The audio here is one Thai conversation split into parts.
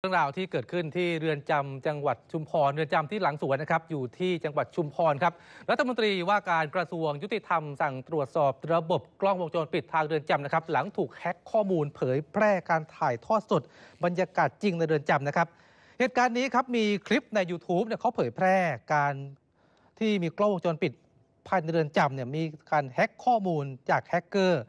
เรื่องราวที่เกิดขึ้นที่เรือนจำจังหวัดชุมพร เรือนจำที่หลังสวนนะครับอยู่ที่จังหวัดชุมพรครับรัฐมนตรีว่าการกระทรวงยุติธรรมสั่งตรวจสอบระบบกล้องวงจรปิดทางเรือนจำนะครับหลังถูกแฮ็กข้อมูลเผยแพร่การถ่ายทอดสดบรรยากาศจริงในเรือนจำนะครับ เหตุการณ์นี้ครับมีคลิปใน YouTube เนี่ยเขาเผยแพร่การที่มีกล้องวงจรปิดภายในเรือนจำเนี่ยมีการแฮ็กข้อมูลจากแฮกเกอร์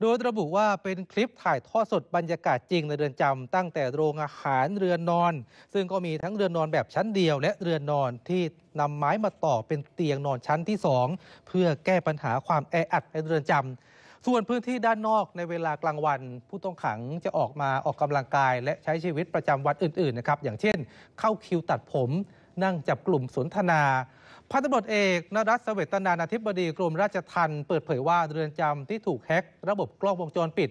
โดยระบุว่าเป็นคลิปถ่ายทอดสดบรรยากาศจริงในเรือนจำ ตั้งแต่โรงอาหารเรือนนอน ซึ่งก็มีทั้งเรือนนอนแบบชั้นเดียว และเรือนนอนที่นำไม้มาต่อเป็นเตียงนอนชั้นที่ 2 เพื่อแก้ปัญหาความแออัดในเรือนจำส่วนพื้นที่ด้านนอกในเวลากลางวัน ผู้ต้องขังจะออกมาออกกำลังกายและใช้ชีวิตประจำวันอื่นๆนะครับอย่างเช่น เข้าคิวตัดผม นั่งจับกลุ่มสนทนาพันตำรวจเอกนรัตเสวตนานาธิบดีกรมราชทัณฑ์เปิดเผยว่าเรือนจำที่ถูกแฮก ระบบกล้องวงจรปิด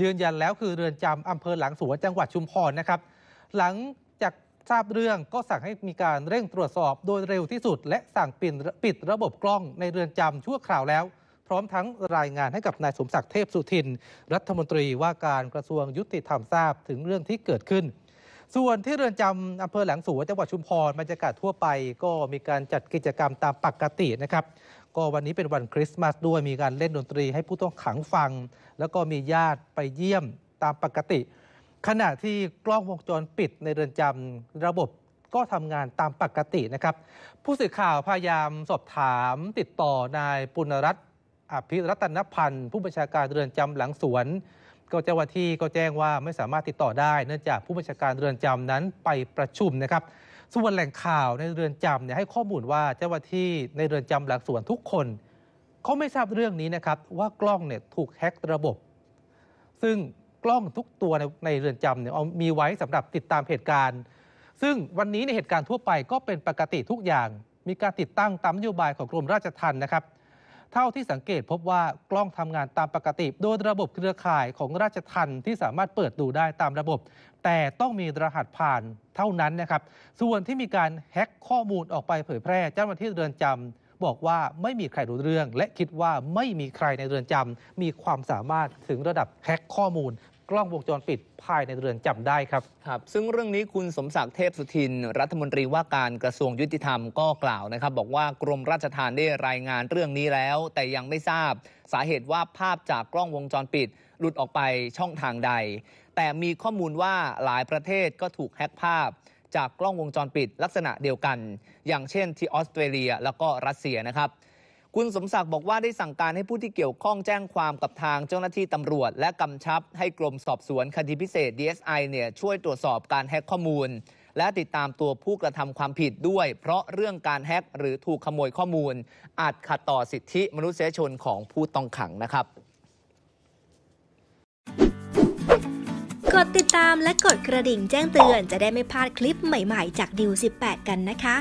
ยืนยันแล้วคือเรือนจำอำเภอหลังสวนจังหวัดชุมพรนะครับหลังจากทราบเรื่องก็สั่งให้มีการเร่งตรวจสอบ โดยเร็วที่สุดและสั่งปิดปิดระบบกล้อง ในเรือนจำชั่วคราวแล้ว พร้อมทั้งรายงานให้กับนายสมศักดิ์เทพสุทิน รัฐมนตรีว่าการกระทรวงยุติธรรมทราบถึงเรื่องที่เกิดขึ้นส่วนที่เรือนจำอำเภอแหลงสวนจังหวัดชุมพรบรรยากาศทั่วไป ก็มีการจัดกิจกรรมตามปกตินะครับก็วันนี้เป็นวันคริสต์มาส ด้วยมีการเล่นดนตรี ให้ผู้ต้องขังฟัง แล้วก็มีญาติไปเยี่ยมตามปกติ ขณะที่กล้องวงจรปิด ในเรือนจำระบบก็ทำงานตามปกตินะครับ ผู้สื่อข่าวพยายามสอบถามติดต่อนายปุณรัตน์อภิรัตนพันธ์ผู้บัญชาการเรือนจำหลังสวนก็เจ้าหน้าที่ก็แจ้งว่าไม่สามารถติดต่อได้เนื่องจากผู้บัญชาการเรือนจำนั้นไปประชุมนะครับส่วนแหล่งข่าวในเรือนจำเนี่ยให้ข้อมูลว่าเจ้าหน้าที่ในเรือนจำหลักส่วนทุกคนเขาไม่ทราบเรื่องนี้นะครับว่ากล้องเนี่ยถูกแฮ็กระบบซึ่งกล้องทุกตัวในเรือนจำเนี่ยเอามีไว้สำหรับติดตามเหตุการณ์ ซึ่งวันนี้ในเหตุการณ์ทั่วไปก็เป็นปกติทุกอย่าง มีการติดตั้งตามนโยบายของกรมราชทัณฑ์นะครับเท่าที่สังเกตพบว่ากล้องทำงานตามปกติ โดยระบบเครือข่ายของราชทันที่สามารถเปิดดูได้ตามระบบ แต่ต้องมีรหัสผ่านเท่านั้นนะครับส่วนที่มีการแฮ็กข้อมูลออกไปเผยแพร่เจ้าหน้าที่เรือนจำบอกว่าไม่มีใครรู้เรื่อง และคิดว่าไม่มีใครในเรือนจำมีความสามารถถึงระดับแฮ็กข้อมูลกล้องวงจรปิดภายในเรือนจาได้ครับ ครับ ซึ่งเรื่องนี้คุณสมศักดิ์เทพสุทิน รัฐมนตรีว่าการกระทรวงยุติธรรมก็กล่าวนะครับ บอกว่ากรมราชธรรมได้รายงานเรื่องนี้แล้ว แต่ยังไม่ทราบสาเหตุว่าภาพจากกล้องวงจรปิด หลุดออกไปช่องทางใด แต่มีข้อมูลว่าหลายประเทศก็ถูกแฮกภาพ จากกล้องวงจรปิด ลักษณะเดียวกัน อย่างเช่น ที่ออสเตรเลียแล้วก็รัสเซียนะครับคุณสมศักดิ์บอกว่าได้สั่งการให้ผู้ที่เกี่ยวข้องแจ้งความกับทางเจ้าหน้าที่ตำรวจ และกำชับให้กรมสอบสวนคดีพิเศษ DSI เนี่ยช่วยตรวจสอบการแฮกข้อมูล และติดตามตัวผู้กระทำความผิดด้วย เพราะเรื่องการแฮก หรือถูกขโมยข้อมูล อาจขัดต่อสิทธิมนุษยชนของผู้ต้องขังนะครับ กดติดตามและกดกระดิ่งแจ้งเตือน จะได้ไม่พลาดคลิปใหม่ๆจากดิว18 กันนะคะ